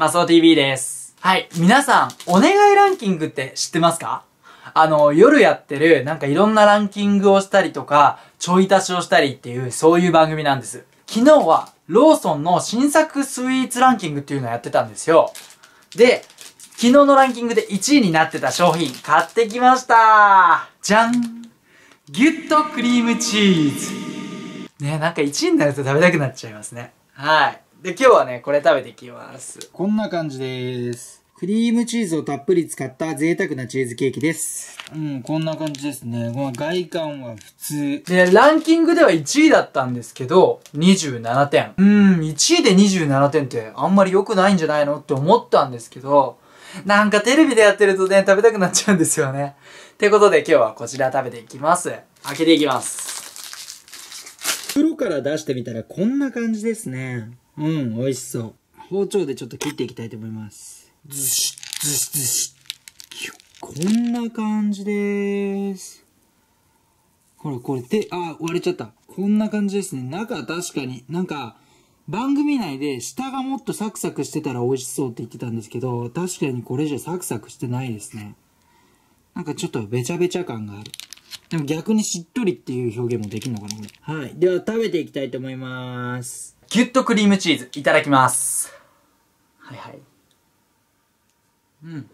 マスオ TV です。はい。皆さん、お願いランキングって知ってますかあの、夜やってる、なんかいろんなランキングをしたりとか、ちょい足しをしたりっていう、そういう番組なんです。昨日は、ローソンの新作スイーツランキングっていうのをやってたんですよ。で、昨日のランキングで1位になってた商品、買ってきましたじゃんギュッとクリームチーズねなんか1位になると食べたくなっちゃいますね。はい。で、今日はね、これ食べていきます。こんな感じです。クリームチーズをたっぷり使った贅沢なチーズケーキです。うん、こんな感じですね。この外観は普通。で、ランキングでは1位だったんですけど、27点。うーん、1位で27点ってあんまり良くないんじゃないのって思ったんですけど、なんかテレビでやってるとね、食べたくなっちゃうんですよね。ってことで今日はこちら食べていきます。開けていきます。袋から出してみたらこんな感じですね。うん、美味しそう。包丁でちょっと切っていきたいと思います。ズシずし、ずし。こんな感じです。ほら、これ手、あ、割れちゃった。こんな感じですね。中確かに、なんか、番組内で下がもっとサクサクしてたら美味しそうって言ってたんですけど、確かにこれじゃサクサクしてないですね。なんかちょっとベチャベチャ感がある。でも逆にしっとりっていう表現もできるのかな、これ。はい。では食べていきたいと思いまーす。ギュッとクリームチーズ、いただきます。はいはい。うん。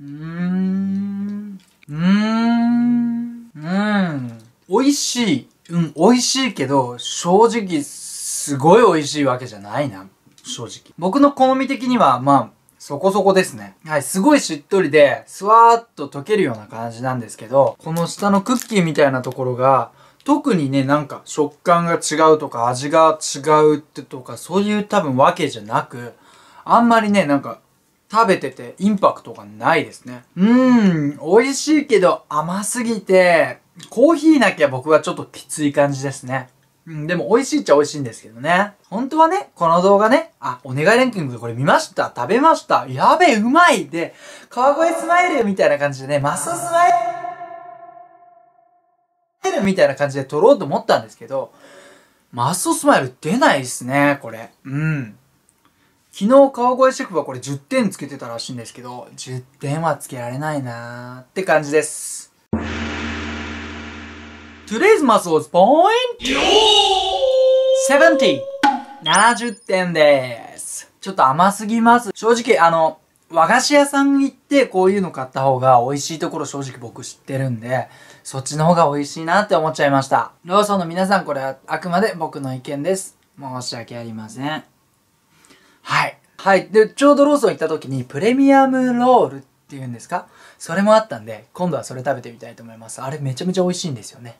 うーん。うーん。うん。美味しい。うん、美味しいけど、正直、すごい美味しいわけじゃないな。正直。僕の好み的には、まあ、そこそこですね。はい、すごいしっとりで、スワーっと溶けるような感じなんですけど、この下のクッキーみたいなところが、特にね、なんか食感が違うとか味が違うってとか、そういう多分わけじゃなく、あんまりね、なんか食べててインパクトがないですね。うーん、美味しいけど甘すぎて、コーヒーなきゃ僕はちょっときつい感じですね。うん、でも美味しいっちゃ美味しいんですけどね。本当はね、この動画ね、あ、お願いランキングでこれ見ました、食べました、やべえ、うまいで、川越スマイルみたいな感じでね、マススマイルみたいな感じで撮ろうと思ったんですけど、マストスマイル出ないっすね、これ。うん。昨日川越シェフはこれ10点つけてたらしいんですけど、10点はつけられないなーって感じです。Today's muscles point 70 70点です。ちょっと甘すぎます。正直あの、和菓子屋さん行ってこういうの買った方が美味しいところ正直僕知ってるんで、そっちの方が美味しいなって思っちゃいました。ローソンの皆さんこれはあくまで僕の意見です。申し訳ありません。はい。はい。で、ちょうどローソン行った時にプレミアムロールっていうんですかそれもあったんで、今度はそれ食べてみたいと思います。あれめちゃめちゃ美味しいんですよね。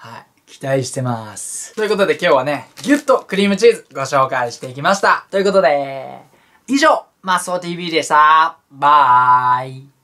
はい。期待してます。ということで今日はね、ギュッとクリームチーズご紹介していきました。ということで、以上、マスオ TV でした。バーイ。